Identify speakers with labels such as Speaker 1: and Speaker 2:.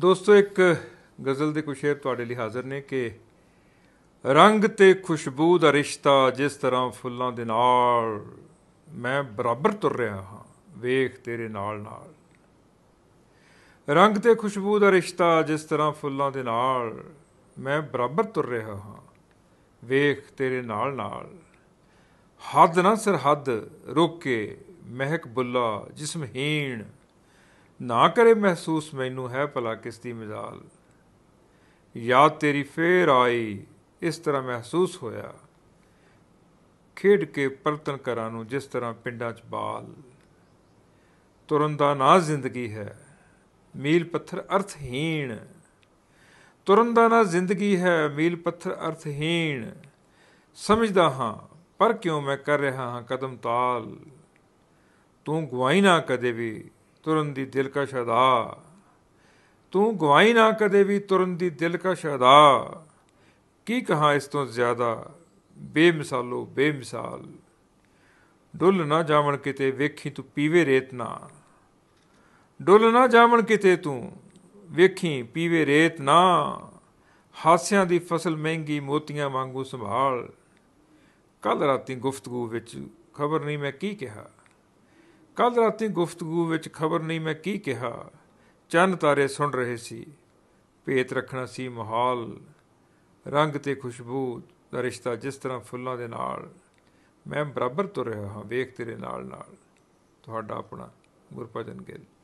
Speaker 1: ਦੋਸਤੋ ਇੱਕ ਗਜ਼ਲ ਦੇ ਕੁਝ ਸ਼ੇਰ ਤੁਹਾਡੇ ਲਈ ਹਾਜ਼ਰ ਨੇ ਕਿ ਰੰਗ ਤੇ ਖੁਸ਼ਬੂ ਦਾ ਰਿਸ਼ਤਾ ਜਿਸ ਤਰ੍ਹਾਂ ਫੁੱਲਾਂ ਦੇ ਨਾਲ ਮੈਂ ਬਰਾਬਰ ਤੁਰ ਰਿਹਾ ਹਾਂ ਵੇਖ ਤੇਰੇ ਨਾਲ ਨਾਲ ਰੰਗ ਤੇ ਖੁਸ਼ਬੂ ਦਾ ਰਿਸ਼ਤਾ ਜਿਸ ਤਰ੍ਹਾਂ ਫੁੱਲਾਂ ਦੇ ਨਾਲ ਮੈਂ ਬਰਾਬਰ ਤੁਰ ਰਿਹਾ ਹਾਂ ਵੇਖ ਤੇਰੇ ਨਾਲ ਨਾਲ ਹੱਦ ਨਾ ਸਰਹੱਦ ਰੋਕੇ ਮਹਿਕ ਬੁੱਲਾ ਜਿਸਮ ਹੀਣ ਨਾ ਕਰੇ ਮਹਿਸੂਸ ਮੈਨੂੰ ਹੈ ਭਲਾ ਕਿਸ ਦੀ ਮਿਜ਼ਾਲ ਯਾਦ ਤੇਰੀ ਫੇਰ ਆਈ ਇਸ ਤਰ੍ਹਾਂ ਮਹਿਸੂਸ ਹੋਇਆ ਖੇਡ ਕੇ ਪਰਤਨ ਕਰਾਂ ਨੂੰ ਜਿਸ ਤਰ੍ਹਾਂ ਪਿੰਡਾਂ 'ਚ ਬਾਲ ਤੁਰਨ ਦਾ ਨਾ ਜ਼ਿੰਦਗੀ ਹੈ ਮੀਲ ਪੱਥਰ ਅਰਥਹੀਣ ਤੁਰਨ ਦਾ ਨਾ ਜ਼ਿੰਦਗੀ ਹੈ ਮੀਲ ਪੱਥਰ ਅਰਥਹੀਣ ਸਮਝਦਾ ਹਾਂ ਪਰ ਕਿਉਂ ਮੈਂ ਕਰ ਰਿਹਾ ਹਾਂ ਕਦਮ ਤਾਲ ਤੂੰ ਗਵਾਈ ਨਾ ਕਦੇ ਵੀ ਤੁਰਨ ਦੀ ਦਿਲਕਸ਼ ਅਦਾ ਤੂੰ ਗਵਾਈ ਨਾ ਕਦੇ ਵੀ ਤੁਰਨ ਦੀ ਦਿਲਕਸ਼ ਅਦਾ ਕੀ ਕਹਾ ਇਸ ਤੋਂ ਜ਼ਿਆਦਾ ਬੇਮਿਸਾਲੋ ਬੇਮਿਸਾਲ ਡੁੱਲ ਨਾ ਜਾਵਣ ਕਿਤੇ ਵੇਖੀ ਤੂੰ ਪੀਵੇ ਰੇਤ ਨਾ ਡੁੱਲ ਨਾ ਜਾਵਣ ਕਿਤੇ ਤੂੰ ਵੇਖੀ ਪੀਵੇ ਰੇਤ ਨਾ ਹਾਸਿਆਂ ਦੀ ਫਸਲ ਮਹਿੰਗੀ ਮੋਤੀਆਂ ਵਾਂਗੂ ਸੰਭਾਲ ਕੱਲ ਰਾਤੀ ਗੁਫ਼ਤਗੂ ਵਿੱਚ ਖਬਰ ਨਹੀਂ ਮੈਂ ਕੀ ਕਿਹਾ ਕੱਲ ਰਾਤੀ ਗੁਫ਼ਤਗੂ ਵਿੱਚ ਖਬਰ ਨਹੀਂ ਮੈਂ ਕੀ ਕਿਹਾ ਚੰਨ ਤਾਰੇ ਸੁਣ ਰਹੇ ਸੀ ਭੇਤ ਰੱਖਣਾ ਸੀ ਮਾਹੌਲ ਰੰਗ ਤੇ ਖੁਸ਼ਬੂ ਦਾ ਰਿਸ਼ਤਾ ਜਿਸ ਤਰ੍ਹਾਂ ਫੁੱਲਾਂ ਦੇ ਨਾਲ ਮੈਂ ਬਰਾਬਰ ਤੁਰ ਰਿਹਾ ਹਾਂ ਵੇਖ ਤੇਰੇ ਨਾਲ ਨਾਲ ਤੁਹਾਡਾ ਆਪਣਾ ਗੁਰਪਜਨ ਗਿੱਲ